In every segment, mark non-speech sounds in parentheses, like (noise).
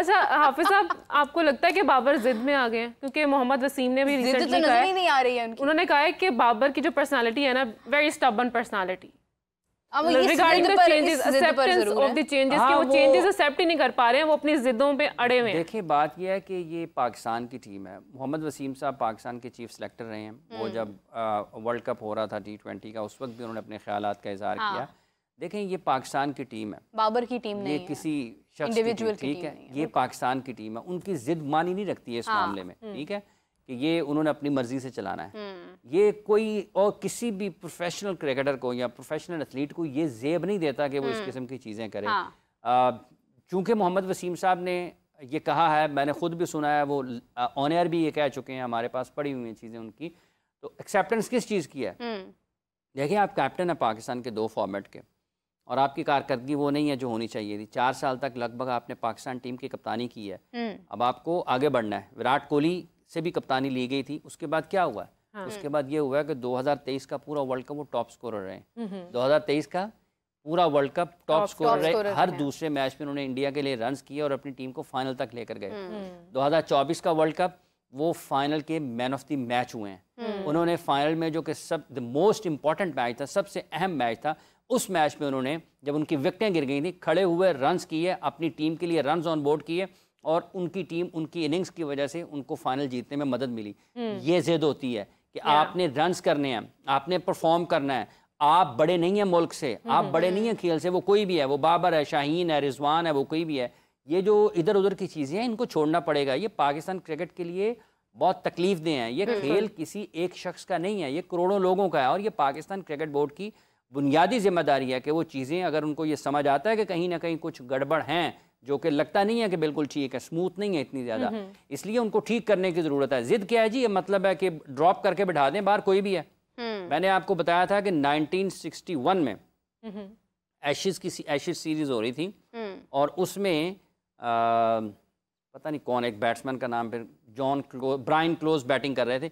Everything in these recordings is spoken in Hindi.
अच्छा हाफिज साहब आपको लगता है कि बाबर जिद में आ गए हैं क्योंकि मोहम्मद वसीम ने भी रिसेंटली तो नजर ही नहीं आ रही है उनकी उन्होंने कहा है कि बाबर की जो पर्सनालिटी है ना very stubborn personality regarding the changes acceptance of the changes कि वो चेंजेस एक्सेप्ट ही नहीं कर पा रहे हैं वो अपनी जिदों पे अड़े हुए हैं देखिए बात ये है कि ये पाकिस्तान की टीम है मोहम्मद वसीम साहब पाकिस्तान के चीफ सेलेक्टर रहे हैं वो हम्म। जब वर्ल्ड कप हो रहा था टी का उस वक्त भी उन्होंने अपने ख्याल का इजहार हाँ। किया देखें ये पाकिस्तान की टीम है बाबर की टीम नहीं किसी इंडिविजुअल ठीक है ये पाकिस्तान की टीम है उनकी जिद मानी नहीं रखती है इस हाँ, मामले में हम्म। ठीक है कि ये उन्होंने अपनी मर्जी से चलाना है हम्म। ये कोई और किसी भी प्रोफेशनल क्रिकेटर को या प्रोफेशनल एथलीट को ये जेब नहीं देता कि वो इस हम्म। किस्म की चीज़ें करें हाँ। मोहम्मद वसीम साहब ने ये कहा है मैंने खुद भी सुना है वो ऑन एयर भी ये कह चुके हैं हमारे पास पड़ी हुई हैं चीज़ें उनकी तो एक्सेप्टेंस किस चीज़ की है देखिए आप कैप्टन हैं पाकिस्तान के दो फॉर्मेट के और आपकी कारकर्दगी वो नहीं है जो होनी चाहिए थी चार साल तक लगभग आपने पाकिस्तान टीम की कप्तानी की है हम्म। अब आपको आगे बढ़ना है विराट कोहली से भी कप्तानी ली गई थी उसके बाद क्या हुआ हाँ। उसके बाद ये हुआ कि 2023 का पूरा वर्ल्ड कप वो टॉप स्कोरर रहे हम्म। दो का पूरा वर्ल्ड कप टॉप स्कोर रहे हर दूसरे मैच में उन्होंने इंडिया के लिए रन किए और अपनी टीम को फाइनल तक लेकर गए हम्म। दो का वर्ल्ड कप वो फाइनल के मैन ऑफ द मैच हुए हैं उन्होंने फाइनल में जो कि सब द मोस्ट इंपॉर्टेंट मैच था सबसे अहम मैच था उस मैच में उन्होंने जब उनकी विकटें गिर गई थी खड़े हुए रन्स किए अपनी टीम के लिए रन्स ऑन बोर्ड किए और उनकी टीम उनकी इनिंग्स की वजह से उनको फाइनल जीतने में मदद मिली हम्म। ये जिद होती है कि आपने रन्स करने हैं आपने परफॉर्म करना है आप बड़े नहीं हैं मुल्क से हम्म, आप बड़े हम्म। नहीं हैं खेल से वो कोई भी है वो बाबर है शाहीन है रिजवान है वो कोई भी है ये जो इधर उधर की चीज़ें हैं इनको छोड़ना पड़ेगा ये पाकिस्तान क्रिकेट के लिए बहुत तकलीफ दे हैं ये खेल किसी एक शख्स का नहीं है ये करोड़ों लोगों का है और ये पाकिस्तान क्रिकेट बोर्ड की बुनियादी जिम्मेदारी है कि वो चीज़ें अगर उनको ये समझ आता है कि कहीं ना कहीं कुछ गड़बड़ हैं जो कि लगता नहीं है कि बिल्कुल ठीक है स्मूथ नहीं है इतनी ज़्यादा हम्म, हम्म। इसलिए उनको ठीक करने की ज़रूरत है ज़िद क्या है जी ये मतलब है कि ड्रॉप करके बिठा दें बाहर कोई भी है हम्म। मैंने आपको बताया था कि 1961 में एशिज की एशिज सीरीज़ हो रही थी और उसमें पता नहीं कौन एक बैट्समैन का नाम फिर जॉन क्लो, ब्राइन क्लोज बैटिंग कर रहे थे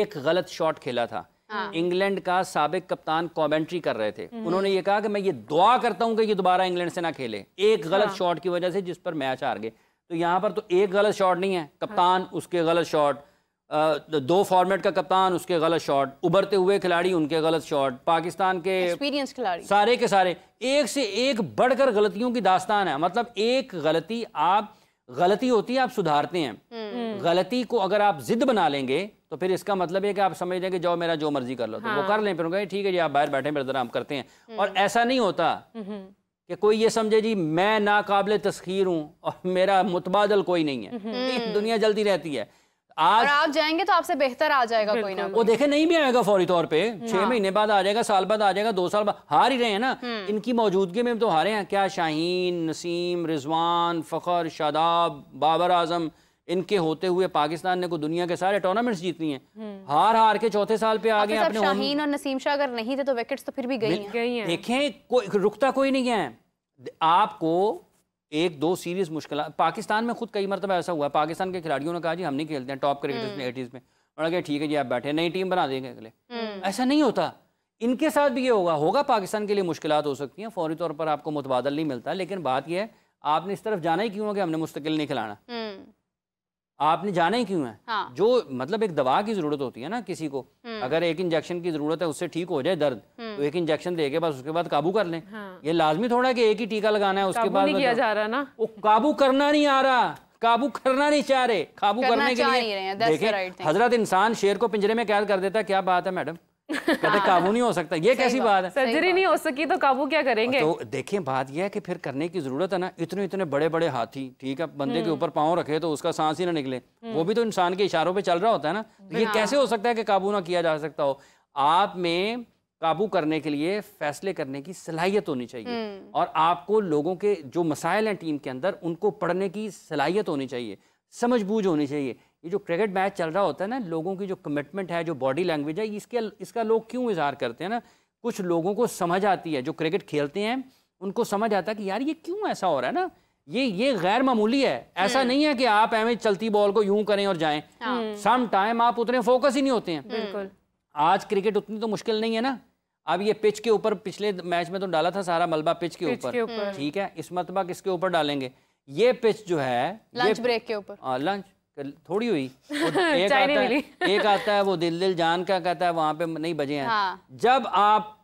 एक गलत शॉट खेला था हाँ। इंग्लैंड का सबक कप्तान कॉमेंट्री कर रहे थे उन्होंने ये कहा कि मैं ये दुआ करता हूँ कि ये दोबारा इंग्लैंड से ना खेले एक गलत हाँ। शॉट की वजह से जिस पर मैच हार गए तो यहाँ पर तो एक गलत शॉट नहीं है कप्तान हाँ। उसके गलत शॉट दो फॉर्मेट का कप्तान उसके गलत शॉट उभरते हुए खिलाड़ी उनके गलत शॉट पाकिस्तान के एक्सपीरियंस खिलाड़ी सारे के सारे एक से एक बढ़कर गलतियों की दास्तान है मतलब एक गलती आप गलती होती है आप सुधारते हैं हम्म। गलती को अगर आप जिद बना लेंगे तो फिर इसका मतलब है कि आप समझ लेंगे जाओ मेरा जो मर्जी कर लो हाँ। तो वो हाँ। कर लें फिर उनको ठीक है जी आप बाहर बैठे फिर जरा करते हैं हम्म। और ऐसा नहीं होता हम्म। कि कोई ये समझे जी मैं नाकाबिल तस्खीर हूँ और मेरा मुतबादल कोई नहीं है दुनिया जल्दी रहती है आज और आप जाएंगे तो आपसे बेहतर आ जाएगा कोई ना वो देखे नहीं भी आएगा फौरी तौर पे हाँ। छह महीने बाद आ जाएगा साल बाद आ जाएगा दो साल बाद हार ही रहे हैं ना हम्म। इनकी मौजूदगी में तो हारे हैं क्या शाहीन नसीम रिजवान फखर शादाब बाबर आजम इनके होते हुए पाकिस्तान ने को दुनिया के सारे टूर्नामेंट्स जीतनी लिए हैं हम्म। हार हार के चौथे साल पे आ तो गए अपने शाहीन और नसीम शाह अगर नहीं थे तो विकेट्स तो फिर भी गई हैं देखें कोई रुकता कोई नहीं है आपको एक दो सीरीज मुश्किल पाकिस्तान में खुद कई मरतबा ऐसा हुआ है पाकिस्तान के खिलाड़ियों ने कहा जी हम नहीं खेलते हैं टॉप क्रिकेटर्स हम्म। ने एटीज़ में उन्होंने कहा ठीक है जी आप बैठे नई टीम बना देंगे अगले हम्म। ऐसा नहीं होता इनके साथ भी ये होगा होगा पाकिस्तान के लिए मुश्किल हो सकती हैं फौरी तौर पर आपको मुतबादल नहीं मिलता लेकिन बात यह है आपने इस तरफ जाना ही क्यों हो कि हमने मुस्तकिल नहीं खिलाना हम्म। आपने जाना ही क्यों है हाँ। जो मतलब एक दवा की जरूरत होती है ना किसी को हम्म। अगर एक इंजेक्शन की जरूरत है उससे ठीक हो जाए दर्द हम्म। तो एक इंजेक्शन दे के बस उसके बाद काबू कर ले हाँ। ये लाजमी थोड़ा है कि एक ही टीका लगाना है उसके बाद किया तो जा रहा ना वो काबू करना नहीं आ रहा काबू करना नहीं चाह रहे काबू करने के लिए देखें हजरत इंसान शेर को पिंजरे में कैद कर देता क्या बात है मैडम कहते काबू नहीं हो सकता ये कैसी बात है सर्जरी नहीं हो सकी तो काबू क्या करेंगे तो देखिए बात यह है कि फिर करने की जरूरत है ना इतने इतने बड़े बड़े हाथी ठीक है बंदे के हम्म। ऊपर पाँव रखे तो उसका सांस ही ना निकले हम्म। वो भी तो इंसान के इशारों पर चल रहा होता है ना तो ये हाँ। कैसे हो सकता है कि काबू ना किया जा सकता हो आप में काबू करने के लिए फैसले करने की सलाहियत होनी चाहिए हम्म। और आपको लोगों के जो मसाइल हैं टीम के अंदर उनको पढ़ने की सलाहियत होनी चाहिए समझबूझ होनी चाहिए ये जो क्रिकेट मैच चल रहा होता है ना लोगों की जो कमिटमेंट है जो बॉडी लैंग्वेज है इसके इसका लोग क्यों इजहार करते हैं ना कुछ लोगों को समझ आती है जो क्रिकेट खेलते हैं उनको समझ आता है कि यार ये क्यों ऐसा हो रहा है ना ये ये गैर मामूली है ऐसा हम्म। नहीं है कि आप एवं चलती बॉल को यूं करें और जाएं सम हाँ। हम्म। टाइम आप उतने फोकस ही नहीं होते हैं बिल्कुल आज क्रिकेट उतनी तो मुश्किल नहीं है ना अब ये पिच के ऊपर पिछले मैच में तो डाला था सारा मलबा पिच के ऊपर ठीक है इस मतबा किसके ऊपर डालेंगे ये पिच जो है लंच ब्रेक के ऊपर लंच हाँ, थोड़ी हुई (laughs) एक आता है (laughs) एक आता है वो दिल दिल जान का कहता है वहां पे नहीं बजे हैं हाँ। जब आप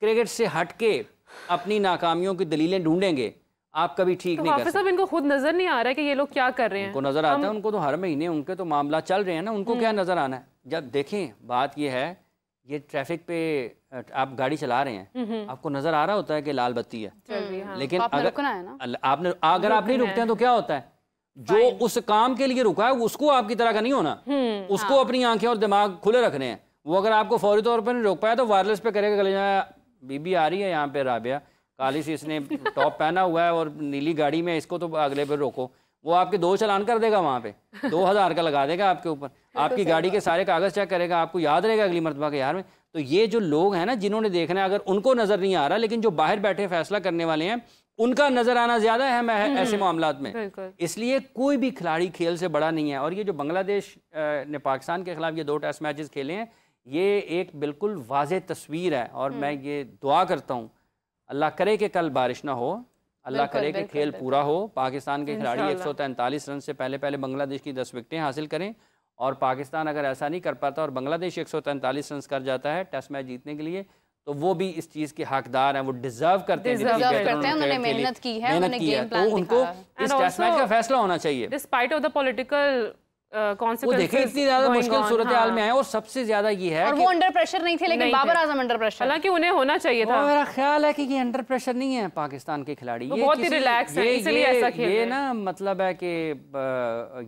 क्रिकेट से हटके अपनी नाकामियों की दलीलें ढूंढेंगे आप कभी ठीक तो नहीं कर सकते इनको खुद नजर नहीं आ रहा है कि ये लोग क्या कर रहे हैं उनको नजर आता है उनको तो हर महीने उनके तो मामला चल रहे हैं ना उनको क्या हम्म। नजर आना है जब देखें बात ये है ये ट्रैफिक पे आप गाड़ी चला रहे हैं हम्म, हम्म। आपको नजर आ रहा होता है कि लाल बत्ती है हाँ। लेकिन तो अगर आपने अगर आप नहीं रुकते हैं तो क्या होता है जो उस काम के लिए रुका है उसको आपकी तरह का नहीं होना हम्म, उसको हाँ। अपनी आंखें और दिमाग खुले रखने हैं वो अगर आपको फौरी तौर पर नहीं रोक पाया तो वायरलेस पे करेगा कल हाँ, बीबी आ रही है यहाँ पे राबिया काली सी इसने टॉप (laughs) पहना हुआ है और नीली गाड़ी में इसको तो अगले पे रोको वो आपके दो चलान कर देगा वहाँ पे (laughs) दो हज़ार का लगा देगा आपके ऊपर तो आपकी गाड़ी के सारे कागज़ चेक करेगा आपको याद रहेगा अगली मरतबा के यार में तो ये जो लोग हैं ना जिन्होंने देखना है अगर उनको नज़र नहीं आ रहा लेकिन जो बाहर बैठे फैसला करने वाले हैं उनका नजर आना ज्यादा है है हम्म, ऐसे हम्म। मामला में इसलिए कोई भी खिलाड़ी खेल से बड़ा नहीं है और ये जो बांग्लादेश ने पाकिस्तान के खिलाफ ये दो टेस्ट मैचेस खेले हैं ये एक बिल्कुल वाज तस्वीर है और मैं हम्म। ये दुआ करता हूँ अल्लाह करे कि कल बारिश ना हो अल्लाह करे कि खेल पूरा हो पाकिस्तान के खिलाड़ी एक सौ तैंतालीस रन से पहले पहले बांग्लादेश की दस विकटें हासिल करें और पाकिस्तान अगर ऐसा नहीं कर पाता और बांग्लादेश एक सौ तैंतालीस रन कर जाता है टेस्ट मैच जीतने के लिए तो वो भी इस चीज के हकदार हैं वो डिजर्व करते हैं उन्होंने तो फैसला होना चाहिए uh, वो देखे इतनी ज्यादा मुश्किल सूरत हाल हाँ। में आए और सबसे ज्यादा ये है और वो अंडर प्रेशर नहीं थे लेकिन बाबर आजम अंडर प्रेशर हालांकि उन्हें होना चाहिए था मेरा ख्याल है कि ये अंडर प्रेशर नहीं है पाकिस्तान के खिलाड़ी ये बहुत ही रिलैक्स है इसलिए ऐसा खेल ये ना मतलब है कि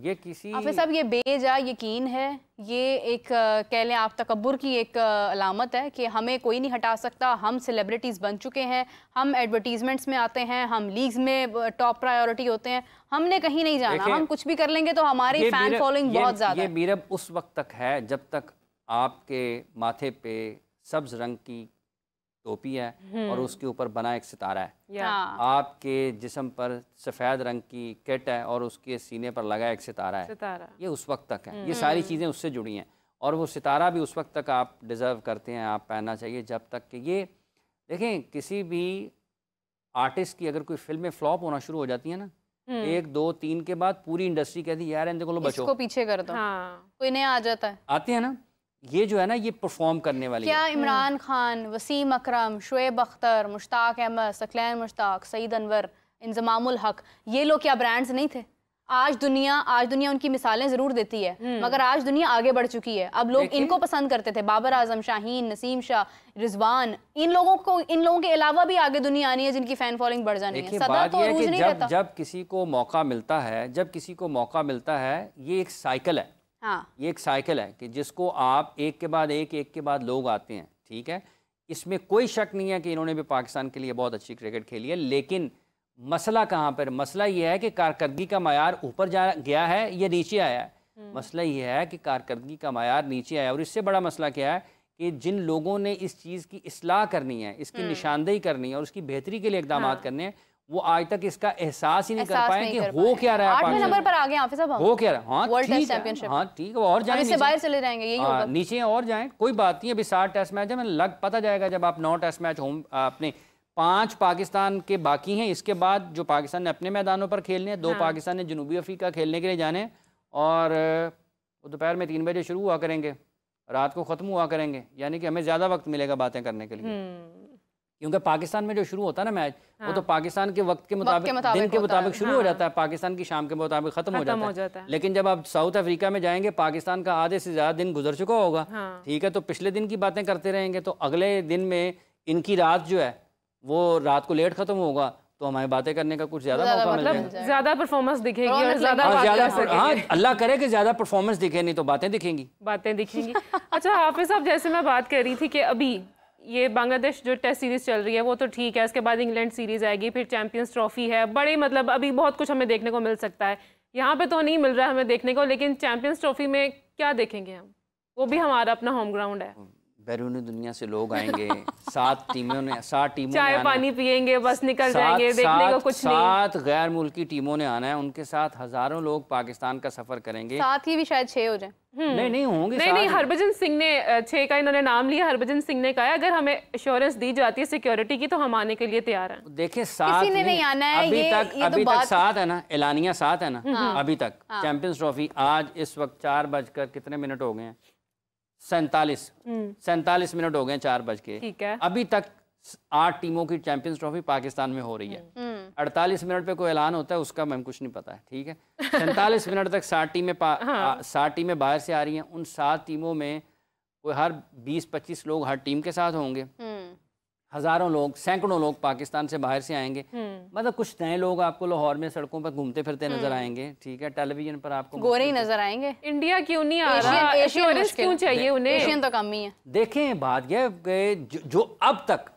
ये किसी आप सब ये बेजा यकीन है ये एक कह लें आप तकबर की एक अलामत है कि हमें कोई नहीं हटा सकता हम सेलिब्रिटीज़ बन चुके हैं हम एडवर्टीज़मेंट्स में आते हैं हम लीग्स में टॉप प्रायोरिटी होते हैं हमने कहीं नहीं जाना हम कुछ भी कर लेंगे तो हमारी फ़ैन फॉलोइंग बहुत ज़्यादा है मीरब उस वक्त तक है जब तक आपके माथे पे सब्ज़ रंग की टोपी है और हम्म। उसके ऊपर बना एक सितारा है हाँ। आपके जिसम पर सफ़ेद रंग की किट है और उसके सीने पर लगा एक सितारा है सितारा। ये उस वक्त तक है ये हम्म। सारी चीज़ें उससे जुड़ी हैं और वो सितारा भी उस वक्त तक आप डिज़र्व करते हैं आप पहनना चाहिए जब तक कि ये देखें किसी भी आर्टिस्ट की अगर कोई फिल्में फ्लॉप होना शुरू हो जाती है ना हम्म। एक दो तीन के बाद पूरी इंडस्ट्री कहती है यार इनको पीछे कर दो हाँ। कोई नया आ जाता है आती है ना ये जो है ना ये परफॉर्म करने वाली क्या इमरान खान वसीम अकरम शुएब अख्तर मुश्ताक अहमद सकलैन मुश्ताक सईद अनवर इंजमामुल हक ये लोग क्या ब्रांड्स नहीं थे आज दुनिया आज दुनिया उनकी मिसालें जरूर देती है हम्म। मगर आज दुनिया आगे बढ़ चुकी है अब लोग इनको पसंद करते थे बाबर आजम शाहीन नसीम शाह रिजवान इन लोगों को इन लोगों के अलावा भी आगे दुनिया आनी है जिनकी फैन फॉलोइंग बढ़ जानी है सदा तो नहीं जब, जब किसी को मौका मिलता है जब किसी को मौका मिलता है ये एक साइकिल है हाँ ये एक साइकिल है कि जिसको आप एक के बाद एक एक के बाद लोग आते हैं ठीक है इसमें कोई शक नहीं है कि इन्होंने भी पाकिस्तान के लिए बहुत अच्छी क्रिकेट खेली है लेकिन मसला कहाँ पर मसला यह है कि कारकर्दगी का मैार ऊपर जा गया है या नीचे आया है हम्म। मसला यह है कि कारकर्दगी का मैार नीचे आया और इससे बड़ा मसला क्या है कि जिन लोगों ने इस चीज़ की असलाह करनी है इसकी हम्म। निशानदेही करनी है और उसकी बेहतरी के लिए इकदाम हाँ। करने हैं वो आज तक इसका एहसास ही नहीं कर पाए कि हो क्या रहा है आठवें नंबर पर आ गए हाफिज साहब हो क्या रहा हाँ ठीक है हाँ ठीक है और जाएं इससे बाहर चले जाएंगे यही होगा हाँ, नीचे और जाएं कोई बात नहीं अभी सात टेस्ट मैच है मैं लग पता जाएगा जब आप नौ टेस्ट मैच होम अपने पांच पाकिस्तान के बाकी हैं इसके बाद जो पाकिस्तान ने अपने मैदानों पर खेलने हैं दो हाँ। पाकिस्तान ने जनूबी अफ्रीका खेलने के लिए जाने और दोपहर में तीन बजे शुरू हुआ करेंगे रात को ख़त्म हुआ करेंगे यानी कि हमें ज़्यादा वक्त मिलेगा बातें करने के लिए हम्म। क्योंकि पाकिस्तान में जो शुरू होता है ना मैच हाँ। वो तो हाँ। पाकिस्तान के वक्त के मुताबिक दिन के मुताबिक शुरू हाँ। हो जाता है पाकिस्तान की शाम के मुताबिक खत्म हो जाता, हो जाता है लेकिन जब आप साउथ अफ्रीका में जाएंगे पाकिस्तान का आधे से ज्यादा दिन गुजर चुका होगा हाँ। ठीक है तो पिछले दिन की बातें करते रहेंगे तो अगले दिन में इनकी रात जो है वो रात को लेट खत्म होगा तो हमें बातें करने का कुछ ज्यादा मौका मतलब ज्यादा परफॉर्मेंस दिखेगी और ज्यादा हाँ, हाँ अल्लाह करे कि ज्यादा परफॉर्मेंस दिखे नहीं तो बातें दिखेंगी बातें दिखेंगी अच्छा हाफिज साहब जैसे मैं बात कर रही थी कि अभी ये बांग्लादेश जो टेस्ट सीरीज़ चल रही है वो तो ठीक है उसके बाद इंग्लैंड सीरीज़ आएगी फिर चैम्पियंस ट्रॉफी है बड़े मतलब अभी बहुत कुछ हमें देखने को मिल सकता है यहाँ पे तो नहीं मिल रहा है हमें देखने को लेकिन चैंपियंस ट्रॉफी में क्या देखेंगे हम वो भी हमारा अपना होम ग्राउंड है हम्म। बैरूनी दुनिया से लोग आएंगे सात टीमों ने सात टीमों चाय पानी पियेंगे बस निकल जाएंगे देखने को कुछ सात गैर मुल्की टीमों ने आना है उनके साथ हजारों लोग पाकिस्तान का सफर करेंगे साथ ही भी शायद छह हो जाए हम्म। नहीं नहीं होंगे नहीं नहीं हरभजन सिंह ने छह का इन्होंने नाम लिया हरभजन सिंह ने कहा अगर हमें एश्योरेंस दी जाती है सिक्योरिटी की तो हम आने के लिए तैयार हैं देखिए सात किसी ने नहीं आना है अभी तक तो अभी तक सात है ना एलानिया सात है ना हाँ। अभी तक चैंपियंस हाँ। ट्रॉफी आज इस वक्त चार बजकर कितने मिनट हो गए हैं सैंतालीस हम्म। सैंतालीस मिनट हो गए चार बज के ठीक है अभी तक आठ टीमों की चैंपियंस ट्रॉफी पाकिस्तान में हो रही है हम्म। हम्म। अड़तालीस मिनट पे कोई ऐलान होता है उसका मैम कुछ नहीं पता है ठीक है सैंतालीस (laughs) मिनट तक सात टीमें हाँ। सात टीमें बाहर से आ रही हैं उन सात टीमों में कोई हर बीस पच्चीस लोग हर टीम के साथ होंगे हज़ारों लोग सैकड़ों लोग पाकिस्तान से बाहर से आएंगे हम्म। मतलब कुछ नए लोग आपको लाहौर में सड़कों पर घूमते फिरते हम्म। नजर आएंगे ठीक है टेलीविजन पर आपको गोरे ही नजर आएंगे इंडिया क्यों नहीं आ रहा एशियन क्यों चाहिए उन्हें एशियन तो कम ही है देखें बात यह जो अब तक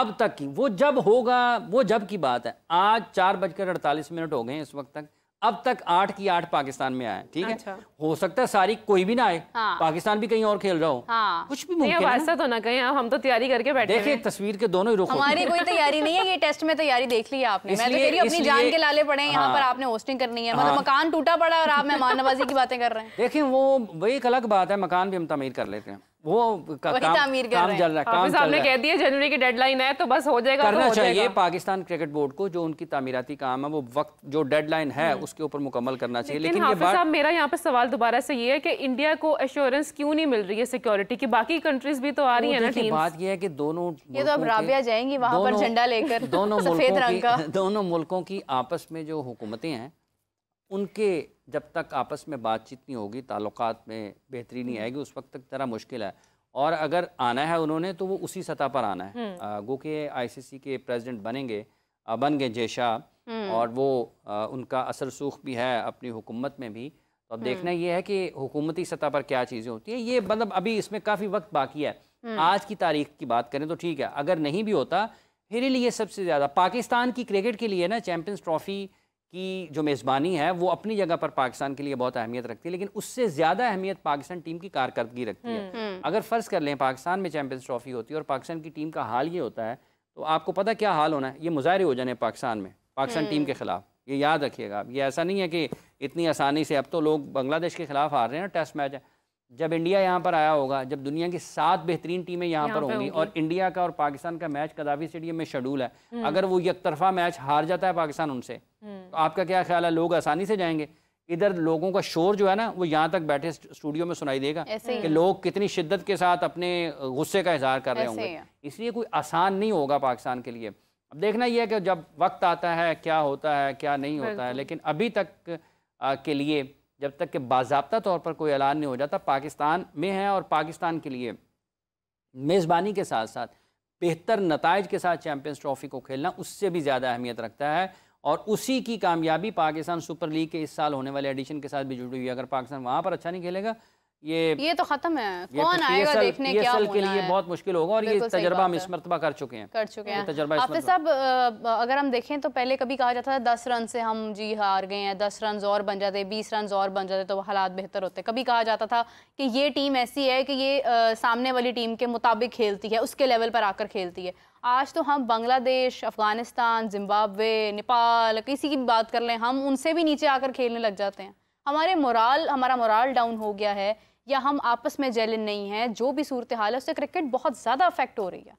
अब तक की वो जब होगा वो जब की बात है आज चार बजकर अड़तालीस मिनट हो गए इस वक्त तक अब तक आठ की आठ पाकिस्तान में आए ठीक अच्छा। है हो सकता है सारी कोई भी ना आए हाँ। पाकिस्तान भी कहीं और खेल रहा हो हाँ। कुछ भी मुमकिन है तो ना कहीं हम तो तैयारी करके बैठे देखिए तस्वीर के दोनों ही रुख हमारी कोई तैयारी नहीं है ये टेस्ट में तैयारी देख ली आपने मैं तो अपनी जान के लाले पड़े यहाँ पर हाँ। आपने होस्टिंग करनी है मतलब हाँ। मकान टूटा पड़ा और आप मेहमान नवाजी की बातें कर रहे हैं देखिए वो वही एक अलग बात है मकान भी हम तमीर कर लेते हैं वो का, काम, तामीर काम चल रहा है हाँ, काम चल रहा कह दिया जनवरी की डेडलाइन है तो बस हो जाएगा तो करना तो चाहिए पाकिस्तान क्रिकेट बोर्ड को जो उनकी तामीराती काम है वो वक्त जो डेडलाइन है हम्म। उसके ऊपर मुकम्मल करना चाहिए लेकिन, लेकिन ये साहब मेरा यहाँ पे सवाल दोबारा से ये है कि इंडिया को एश्योरेंस क्यों नहीं मिल रही है सिक्योरिटी की बाकी कंट्रीज भी तो आ रही है ना बात यह है की दोनों ये तो अब राबिया जाएंगी वहाँ पर झंडा लेकर दोनों (laughs) दोनों मुल्कों की आपस में जो हुकूमतें हैं उनके जब तक आपस में बातचीत नहीं होगी ताल्लुक में बेहतरी नहीं हम्म। आएगी उस वक्त तक ज़रा मुश्किल है और अगर आना है उन्होंने तो वो उसी सतह पर आना है हम्म। गो के सी के प्रेजिडेंट बनेंगे बन गए शाह हम्म। और वो आ, उनका असर सूख भी है अपनी हुकूमत में भी तो अब देखना ये है कि हुकूमती सतह पर क्या चीज़ें होती हैं ये मतलब अभी इसमें काफ़ी वक्त बाकी है आज की तारीख की बात करें तो ठीक है अगर नहीं भी होता मेरे लिए सबसे ज़्यादा पाकिस्तान की क्रिकेट के लिए ना चैम्पियंस ट्रॉफी की जो मेज़बानी है वो अपनी जगह पर पाकिस्तान के लिए बहुत अहमियत रखती है लेकिन उससे ज़्यादा अहमियत पाकिस्तान टीम की कारकर्दगी रखती है हम्म। हम्म। अगर फ़र्ज़ कर लें पाकिस्तान में चैम्पियंस ट्रॉफी होती है और पाकिस्तान की टीम का हाल ये होता है तो आपको पता क्या हाल होना है ये मुजाहरे हो जाने पाकिस्तान में पाकिस्तान टीम हम्म। के ख़िलाफ़ ये याद रखिएगा आप ये ऐसा नहीं है कि इतनी आसानी से अब तो लोग बांग्लादेश के खिलाफ हार रहे हैं टेस्ट मैच है जब इंडिया यहाँ पर आया होगा जब दुनिया की सात बेहतरीन टीमें यहाँ पर होंगी और इंडिया का और पाकिस्तान का मैच कदाफी स्टेडियम में शेड्यूल है हम्म। अगर वो यकतरफा मैच हार जाता है पाकिस्तान उनसे हम्म। तो आपका क्या ख्याल है लोग आसानी से जाएंगे इधर लोगों का शोर जो है ना वो यहाँ तक बैठे स्टूडियो में सुनाई देगा कि लोग कितनी शिद्दत के साथ अपने गुस्से का इजहार कर रहे होंगे इसलिए कोई आसान नहीं होगा पाकिस्तान के लिए अब देखना यह है कि जब वक्त आता है क्या होता है क्या नहीं होता है लेकिन अभी तक के लिए जब तक कि बाबा तौर पर कोई ऐलान नहीं हो जाता पाकिस्तान में है और पाकिस्तान के लिए मेज़बानी के साथ साथ बेहतर नतज के साथ चैम्पियंस ट्रॉफी को खेलना उससे भी ज़्यादा अहमियत रखता है और उसी की कामयाबी पाकिस्तान सुपर लीग के इस साल होने वाले एडिशन के साथ भी जुड़ी हुई है अगर पाकिस्तान वहाँ पर अच्छा नहीं खेलेगा ये ये तो खत्म है कौन तो आएगा देखने क्या होना के लिए बहुत मुश्किल होगा और ये तजर्बा हम इस मरतबा कर चुके हैं कर चुके तो हैं तजर्बा आप सब अगर हम देखें तो पहले कभी कहा जाता था दस रन से हम जी हार गए हैं दस रन और बन जाते बीस रन और बन जाते तो हालात बेहतर होते कभी कहा जाता था कि ये टीम ऐसी है कि ये सामने वाली टीम के मुताबिक खेलती है उसके लेवल पर आकर खेलती है आज तो हम बांग्लादेश अफगानिस्तान जिम्बाब्वे नेपाल किसी की बात कर लें हम उनसे भी नीचे आकर खेलने लग जाते हैं हमारे मोराल हमारा मोराल डाउन हो गया है या हम आपस में जेलिन नहीं हैं जो भी सूरत हाल है उससे क्रिकेट बहुत ज़्यादा अफेक्ट हो रही है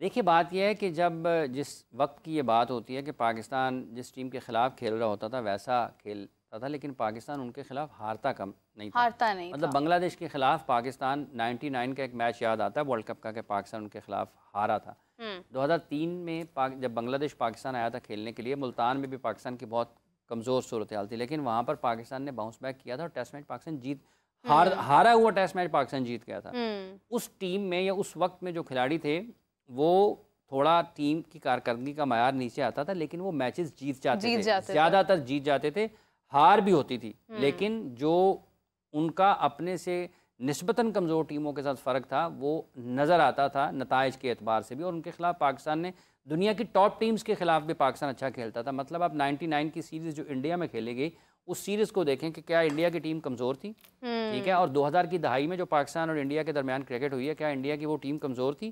देखिए बात यह है कि जब जिस वक्त की ये बात होती है कि पाकिस्तान जिस टीम के ख़िलाफ़ खेल रहा होता था वैसा खेलता था लेकिन पाकिस्तान उनके ख़िलाफ़ हारता कम नहीं था हारता नहीं मतलब बांग्लादेश के ख़िलाफ़ पाकिस्तान 99 का एक मैच याद आता है वर्ल्ड कप का कि पाकिस्तान उनके ख़िलाफ़ हारा था 2003 हम्म। में पाक जब बांग्लादेश पाकिस्तान आया था खेलने के लिए मुल्तान में भी पाकिस्तान की बहुत कमज़ोर सूरत हाल थी लेकिन वहाँ पर पाकिस्तान ने बाउंस बैक किया था और टेस्ट मैच पाकिस्तान जीत हार हम्म। हारा हुआ टेस्ट मैच पाकिस्तान जीत गया था हम्म। उस टीम में या उस वक्त में जो खिलाड़ी थे वो थोड़ा टीम की कारकर्दगी का मैार नीचे आता था लेकिन वो मैचेस जीत जाते जीत थे ज़्यादातर जीत जाते थे हार भी होती थी हम्म। लेकिन जो उनका अपने से नस्बता कमज़ोर टीमों के साथ फ़र्क था वो नज़र आता था नतज के अतबार से भी और उनके खिलाफ पाकिस्तान ने दुनिया की टॉप टीम्स के खिलाफ भी पाकिस्तान अच्छा खेलता था मतलब आप 99 की सीरीज़ जो इंडिया में खेली गई उस सीरीज़ को देखें कि क्या इंडिया की टीम कमज़ोर थी ठीक है हम्म। और 2000 की दहाई में जो पाकिस्तान और इंडिया के दरमियान क्रिकेट हुई है क्या इंडिया की वो टीम कमज़ोर थी